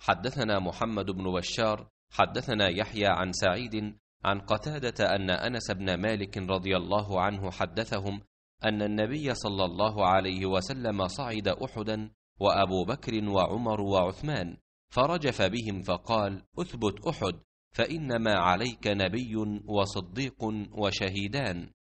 حدثنا محمد بن بشار حدثنا يحيى عن سعيد عن قتادة أن أنس بن مالك رضي الله عنه حدثهم أن النبي صلى الله عليه وسلم صعد أحدا وأبو بكر وعمر وعثمان فرجف بهم فقال أثبت أحد فإنما عليك نبي وصديق وشهيدان